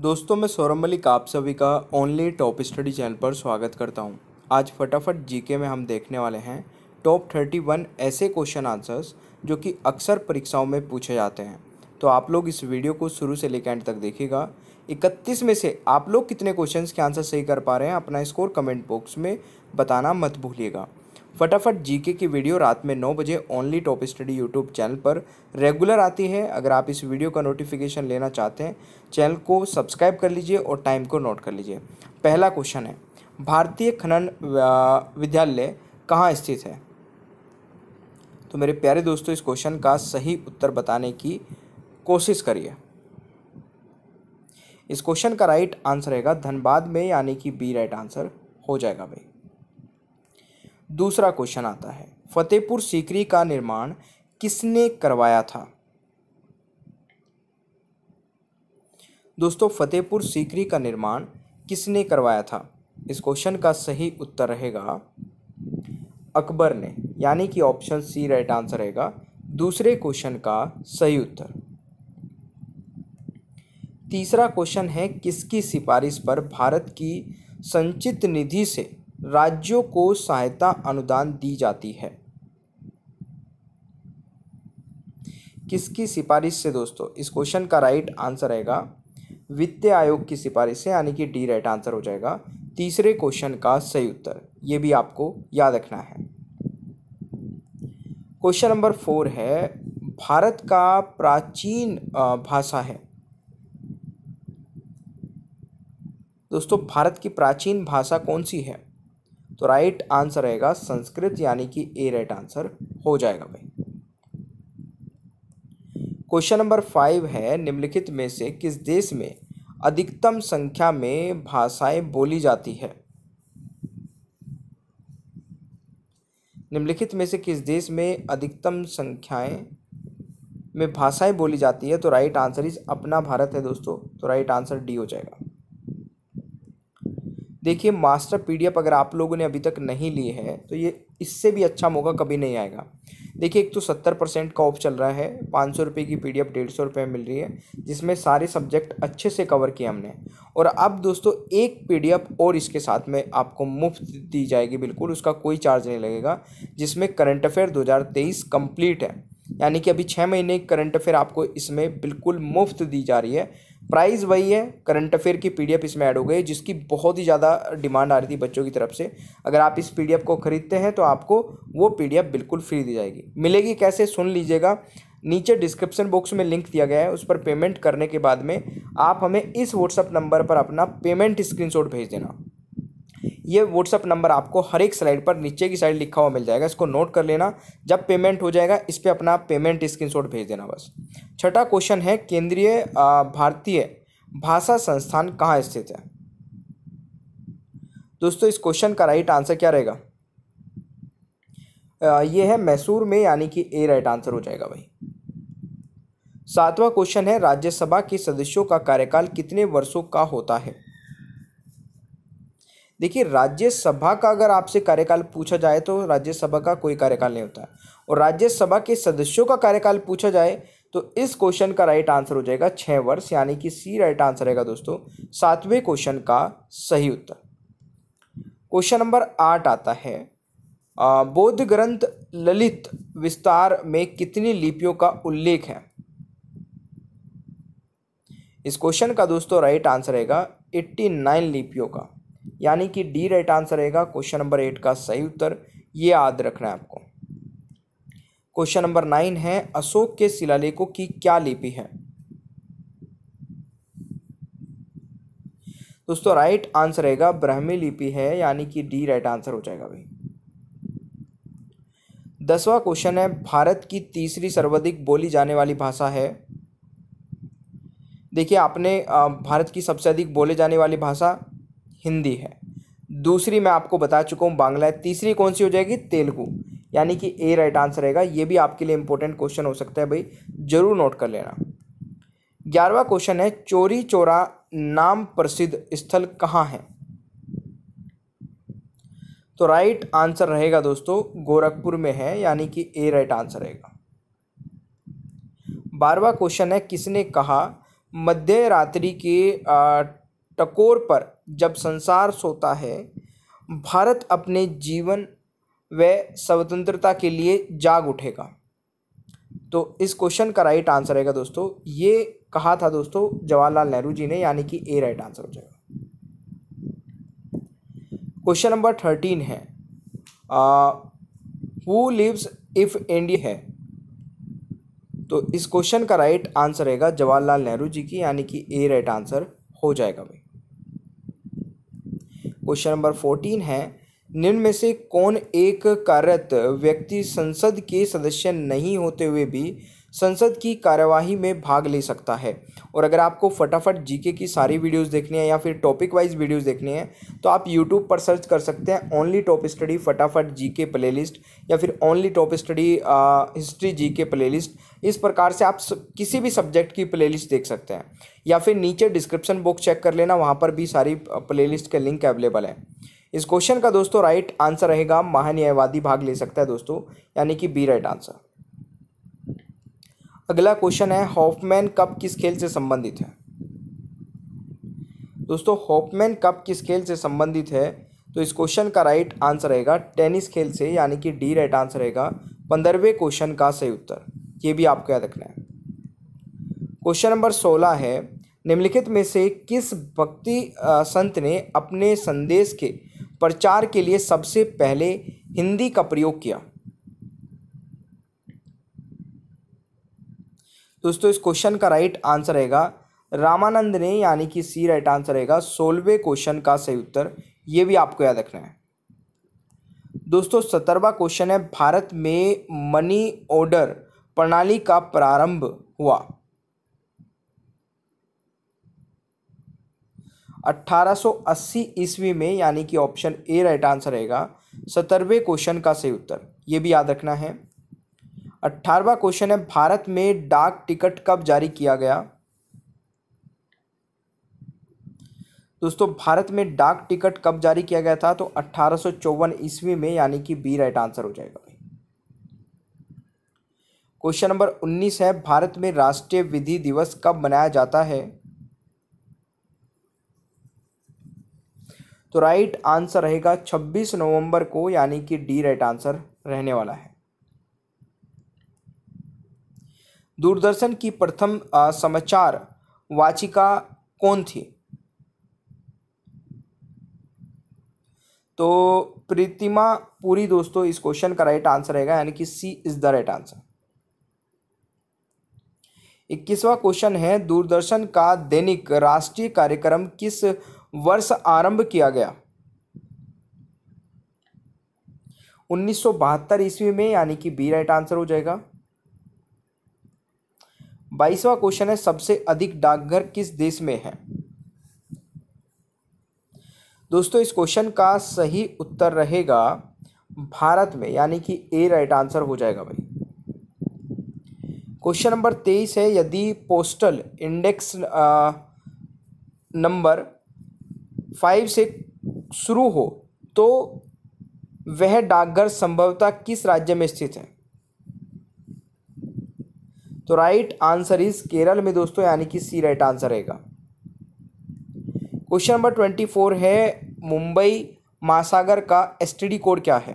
दोस्तों मैं सौरभ मलिक आप सभी का ओनली टॉप स्टडी चैनल पर स्वागत करता हूं। आज फटाफट जीके में हम देखने वाले हैं टॉप थर्टी वन ऐसे क्वेश्चन आंसर्स जो कि अक्सर परीक्षाओं में पूछे जाते हैं तो आप लोग इस वीडियो को शुरू से लेकर एंड तक देखिएगा इकतीस में से आप लोग कितने क्वेश्चन के आंसर सही कर पा रहे हैं अपना स्कोर कमेंट बॉक्स में बताना मत भूलिएगा फटाफट जीके की वीडियो रात में नौ बजे only top study YouTube channel पर रेगुलर आती है अगर आप इस वीडियो का नोटिफिकेशन लेना चाहते हैं चैनल को सब्सक्राइब कर लीजिए और टाइम को नोट कर लीजिए पहला क्वेश्चन है भारतीय खनन विद्यालय कहाँ स्थित है तो मेरे प्यारे दोस्तों इस क्वेश्चन का सही उत्तर बताने की कोशिश करिए इस क्वेश्चन का राइट आंसर रहेगा धनबाद में यानी कि बी राइट आंसर हो जाएगा भाई दूसरा क्वेश्चन आता है फतेहपुर सीकरी का निर्माण किसने करवाया था दोस्तों फतेहपुर सीकरी का निर्माण किसने करवाया था इस क्वेश्चन का सही उत्तर रहेगा अकबर ने यानी कि ऑप्शन सी राइट आंसर रहेगा दूसरे क्वेश्चन का सही उत्तर तीसरा क्वेश्चन है किसकी सिफारिश पर भारत की संचित निधि से राज्यों को सहायता अनुदान दी जाती है किसकी सिफारिश से दोस्तों इस क्वेश्चन का राइट आंसर रहेगा वित्त आयोग की सिफारिश से यानी कि डी राइट आंसर हो जाएगा तीसरे क्वेश्चन का सही उत्तर ये भी आपको याद रखना है क्वेश्चन नंबर फोर है भारत का प्राचीन भाषा है दोस्तों भारत की प्राचीन भाषा कौन सी है तो राइट आंसर रहेगा संस्कृत यानी कि ए राइट आंसर हो जाएगा भाई क्वेश्चन नंबर फाइव है निम्नलिखित में से किस देश में अधिकतम संख्या में भाषाएं बोली जाती है निम्नलिखित में से किस देश में अधिकतम संख्याएं में भाषाएं बोली जाती है तो राइट आंसर इज अपना भारत है दोस्तों तो राइट आंसर डी हो जाएगा देखिए मास्टर पीडीएफ अगर आप लोगों ने अभी तक नहीं लिए हैं तो ये इससे भी अच्छा मौका कभी नहीं आएगा देखिए एक तो सत्तर परसेंट का ऑफ चल रहा है पाँच सौ रुपये की पी डी एफ डेढ़ सौ रुपये मिल रही है जिसमें सारे सब्जेक्ट अच्छे से कवर किए हमने और अब दोस्तों एक पी डी एफ और इसके साथ में आपको मुफ्त दी जाएगी बिल्कुल उसका कोई चार्ज नहीं लगेगा जिसमें करंट अफेयर दो हज़ार तेईस कम्प्लीट है यानी कि अभी छः महीने करंट अफेयर आपको इसमें बिल्कुल मुफ्त दी जा रही है प्राइस वही है करंट अफेयर की पीडीएफ इसमें ऐड हो गई जिसकी बहुत ही ज़्यादा डिमांड आ रही थी बच्चों की तरफ से अगर आप इस पीडीएफ को ख़रीदते हैं तो आपको वो पीडीएफ बिल्कुल फ्री दी जाएगी मिलेगी कैसे सुन लीजिएगा नीचे डिस्क्रिप्शन बॉक्स में लिंक दिया गया है उस पर पेमेंट करने के बाद में आप हमें इस व्हाट्सअप नंबर पर अपना पेमेंट स्क्रीन भेज देना ये व्हाट्सअप नंबर आपको हर एक स्लाइड पर नीचे की साइड लिखा हुआ मिल जाएगा इसको नोट कर लेना जब पेमेंट हो जाएगा इस पर पे अपना पेमेंट स्क्रीनशॉट भेज देना बस छठा क्वेश्चन है केंद्रीय भारतीय भाषा संस्थान कहाँ स्थित है दोस्तों इस क्वेश्चन का राइट आंसर क्या रहेगा यह है मैसूर में यानी कि ए राइट आंसर हो जाएगा भाई सातवां क्वेश्चन है राज्यसभा के सदस्यों का कार्यकाल कितने वर्षों का होता है देखिए राज्यसभा का अगर आपसे कार्यकाल पूछा जाए तो राज्यसभा का कोई कार्यकाल नहीं होता और राज्यसभा के सदस्यों का कार्यकाल पूछा जाए तो इस क्वेश्चन का राइट आंसर हो जाएगा छः वर्ष यानी कि सी राइट आंसर रहेगा दोस्तों सातवें क्वेश्चन का सही उत्तर क्वेश्चन नंबर आठ आता है बौद्ध ग्रंथ ललित विस्तार में कितनी लिपियों का उल्लेख है इस क्वेश्चन का दोस्तों राइट आंसर रहेगा एट्टी नाइन लिपियों का यानी कि डी राइट आंसर रहेगा क्वेश्चन नंबर एट का सही उत्तर ये याद रखना है आपको क्वेश्चन नंबर नाइन है अशोक के शिलालेखों की क्या लिपि है दोस्तों राइट आंसर रहेगा ब्राह्मी लिपि है यानी कि डी राइट आंसर हो जाएगा भाई दसवा क्वेश्चन है भारत की तीसरी सर्वाधिक बोली जाने वाली भाषा है देखिए आपने भारत की सबसे अधिक बोले जाने वाली भाषा हिंदी है दूसरी मैं आपको बता चुका हूँ बांग्ला है तीसरी कौन सी हो जाएगी तेलुगू यानी कि ए राइट आंसर रहेगा ये भी आपके लिए इंपॉर्टेंट क्वेश्चन हो सकता है भाई जरूर नोट कर लेना ग्यारहवा क्वेश्चन है चोरी चोरा नाम प्रसिद्ध स्थल कहाँ है तो राइट आंसर रहेगा दोस्तों गोरखपुर में है यानी कि ए राइट आंसर रहेगा बारहवा क्वेश्चन है किसने कहा मध्य रात्रि के टकोर पर जब संसार सोता है भारत अपने जीवन वह स्वतंत्रता के लिए जाग उठेगा तो इस क्वेश्चन का राइट आंसर रहेगा दोस्तों ये कहा था दोस्तों जवाहरलाल नेहरू जी ने यानी कि ए राइट आंसर हो जाएगा क्वेश्चन नंबर थर्टीन है हु लिव्स इफ इंडिया है तो इस क्वेश्चन का राइट आंसर रहेगा जवाहरलाल नेहरू जी की यानी कि ए राइट आंसर हो जाएगा भाई क्वेश्चन नंबर फोर्टीन है निम्न में से कौन एक कार्यरत व्यक्ति संसद के सदस्य नहीं होते हुए भी संसद की कार्यवाही में भाग ले सकता है और अगर आपको फटाफट जीके की सारी वीडियोस देखनी है या फिर टॉपिक वाइज वीडियोस देखनी है तो आप यूट्यूब पर सर्च कर सकते हैं ओनली टॉप स्टडी फटाफट जीके प्लेलिस्ट या फिर only top study history GK playlist इस प्रकार से आप किसी भी सब्जेक्ट की प्ले देख सकते हैं या फिर नीचे डिस्क्रिप्शन बॉक्स चेक कर लेना वहाँ पर भी सारी प्ले के लिंक अवेलेबल है इस क्वेश्चन का दोस्तों राइट आंसर रहेगा महान्यायवादी भाग ले सकता है दोस्तों यानी कि बी राइट आंसर अगला क्वेश्चन है हॉफमैन कप किस खेल से संबंधित है दोस्तों हॉफमैन कप किस खेल से संबंधित है तो इस क्वेश्चन का राइट आंसर रहेगा टेनिस खेल से यानी कि डी राइट आंसर रहेगा पंद्रहवें क्वेश्चन का सही उत्तर ये भी आपको याद रखना है क्वेश्चन नंबर सोलह है निम्नलिखित में से किस भक्ति संत ने अपने संदेश के प्रचार के लिए सबसे पहले हिंदी का प्रयोग किया दोस्तों इस क्वेश्चन का राइट आंसर रहेगा रामानंद ने यानी कि सी राइट आंसर रहेगा सोलहवें क्वेश्चन का सही उत्तर ये भी आपको याद रखना है दोस्तों सत्तरवा क्वेश्चन है भारत में मनी ऑर्डर प्रणाली का प्रारंभ हुआ 1880 ईस्वी में यानी कि ऑप्शन ए राइट आंसर रहेगा सत्तरवें क्वेश्चन का सही उत्तर ये भी याद रखना है अट्ठारवा क्वेश्चन है भारत में डाक टिकट कब जारी किया गया दोस्तों भारत में डाक टिकट कब जारी किया गया था तो अट्ठारह ईस्वी में यानी कि बी राइट आंसर हो जाएगा भाई क्वेश्चन नंबर 19 है भारत में राष्ट्रीय विधि दिवस कब मनाया जाता है तो राइट आंसर रहेगा 26 नवंबर को यानी कि डी राइट आंसर रहने वाला है दूरदर्शन की प्रथम समाचार वाचिका कौन थी तो प्रीतिमा पूरी दोस्तों इस क्वेश्चन का राइट आंसर रहेगा यानी कि C is the right answer इक्कीसवा क्वेश्चन है दूरदर्शन का दैनिक राष्ट्रीय कार्यक्रम किस वर्ष आरंभ किया गया उन्नीस ईस्वी में यानी कि बी राइट आंसर हो जाएगा बाईसवा क्वेश्चन है सबसे अधिक डाकघर किस देश में है दोस्तों इस क्वेश्चन का सही उत्तर रहेगा भारत में यानी कि ए राइट आंसर हो जाएगा भाई क्वेश्चन नंबर तेईस है यदि पोस्टल इंडेक्स नंबर फाइव से शुरू हो तो वह डाकघर संभवतः किस राज्य में स्थित है तो राइट आंसर इज केरल में दोस्तों यानी कि सी राइट आंसर रहेगा क्वेश्चन नंबर ट्वेंटी फोर है मुंबई महासागर का एस कोड क्या है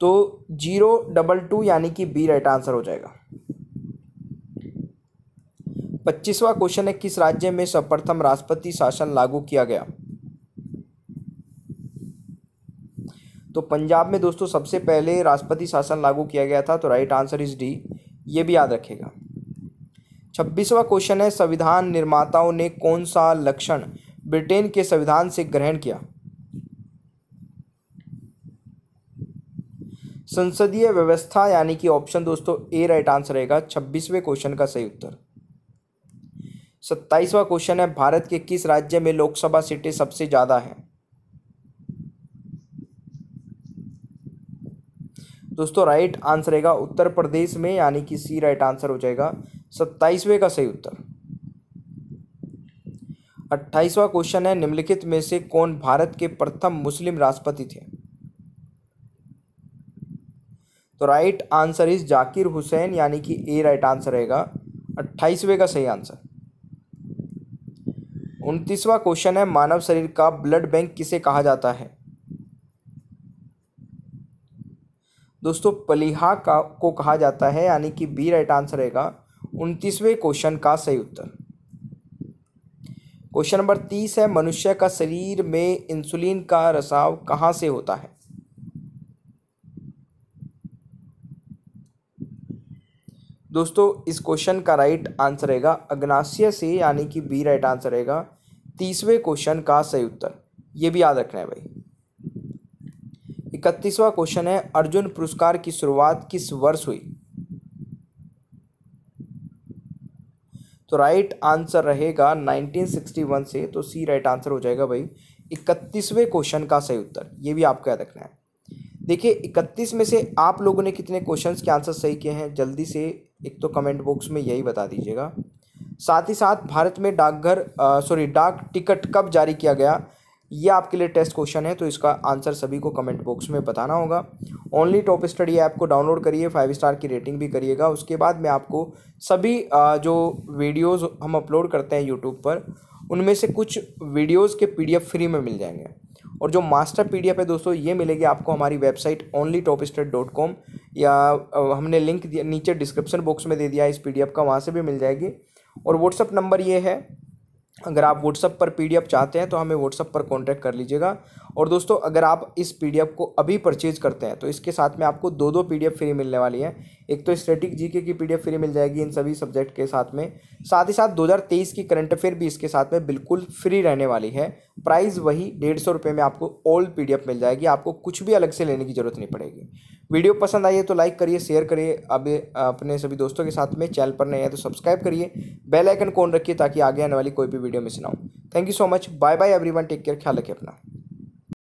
तो जीरो डबल टू यानी कि बी राइट आंसर हो जाएगा पच्चीसवा क्वेश्चन है किस राज्य में सर्वप्रथम राष्ट्रपति शासन लागू किया गया तो पंजाब में दोस्तों सबसे पहले राष्ट्रपति शासन लागू किया गया था तो राइट आंसर इज डी ये भी याद रखेगा छब्बीसवा क्वेश्चन है संविधान निर्माताओं ने कौन सा लक्षण ब्रिटेन के संविधान से ग्रहण किया संसदीय व्यवस्था यानी कि ऑप्शन दोस्तों ए राइट आंसर रहेगा छब्बीसवें क्वेश्चन का सही उत्तर सत्ताईसवा क्वेश्चन है भारत के किस राज्य में लोकसभा सीटें सबसे ज़्यादा हैं दोस्तों राइट आंसर रहेगा उत्तर प्रदेश में यानी कि सी राइट आंसर हो जाएगा सत्ताईसवें का सही उत्तर अट्ठाईसवा क्वेश्चन है निम्नलिखित में से कौन भारत के प्रथम मुस्लिम राष्ट्रपति थे तो right answer is Zakir Hussain यानी कि ए राइट आंसर रहेगा अट्ठाईसवें का सही आंसर उनतीसवा क्वेश्चन है मानव शरीर का ब्लड बैंक किसे कहा जाता है दोस्तों पलिहा का को कहा जाता है यानी कि बी राइट आंसर रहेगा उनतीसवें क्वेश्चन का सही उत्तर क्वेश्चन नंबर तीस है मनुष्य का शरीर में इंसुलिन का रसाव कहाँ से होता है दोस्तों इस क्वेश्चन का राइट आंसर रहेगा अग्नाशय से यानी कि बी राइट आंसर रहेगा तीसवें क्वेश्चन का सही उत्तर ये भी याद रखना है भाई इकतीसवां क्वेश्चन है अर्जुन पुरस्कार की शुरुआत किस वर्ष हुई तो राइट आंसर रहेगा 1961 से तो सी राइट आंसर हो जाएगा भाई इकतीसवें क्वेश्चन का सही उत्तर ये भी आपको याद रखना है देखिए इकतीस में से आप लोगों ने कितने क्वेश्चंस के आंसर सही किए हैं जल्दी से एक तो कमेंट बॉक्स में यही बता दीजिएगा साथ ही साथ भारत में डाकघर सॉरी डाक टिकट कब जारी किया गया ये आपके लिए टेस्ट क्वेश्चन है तो इसका आंसर सभी को कमेंट बॉक्स में बताना होगा ओनली टॉप स्टडी ऐप को डाउनलोड करिए फाइव स्टार की रेटिंग भी करिएगा उसके बाद मैं आपको सभी जो वीडियोस हम अपलोड करते हैं यूट्यूब पर उनमें से कुछ वीडियोस के पीडीएफ फ्री में मिल जाएंगे और जो मास्टर पी है दोस्तों ये मिलेगी आपको हमारी website only top study dot com या हमने लिंक दिया नीचे डिस्क्रिप्शन बॉक्स में दे दिया इस पी का वहाँ से भी मिल जाएगी और व्हाट्सअप नंबर ये है अगर आप व्हाट्सअप पर पी चाहते हैं तो हमें व्हाट्सअप पर कॉन्टैक्ट कर लीजिएगा और दोस्तों अगर आप इस पी को अभी परचेज़ करते हैं तो इसके साथ में आपको दो दो पी फ्री मिलने वाली है एक तो स्टेटिक जी की पी फ्री मिल जाएगी इन सभी सब्जेक्ट के साथ में साथ ही साथ 2023 की करंट अफेयर भी इसके साथ में बिल्कुल फ्री रहने वाली है प्राइस वही डेढ़ सौ रुपये में आपको ओल्ड पी मिल जाएगी आपको कुछ भी अलग से लेने की ज़रूरत नहीं पड़ेगी वीडियो पसंद आई है तो लाइक करिए शेयर करिए अब अपने सभी दोस्तों के साथ में चैनल पर नए हैं तो सब्सक्राइब करिए बेल आइकन कौन रखिए ताकि आगे आने वाली कोई भी वीडियो मिस ना हो thank you so much bye bye everyone take care ख्याल रखिए अपना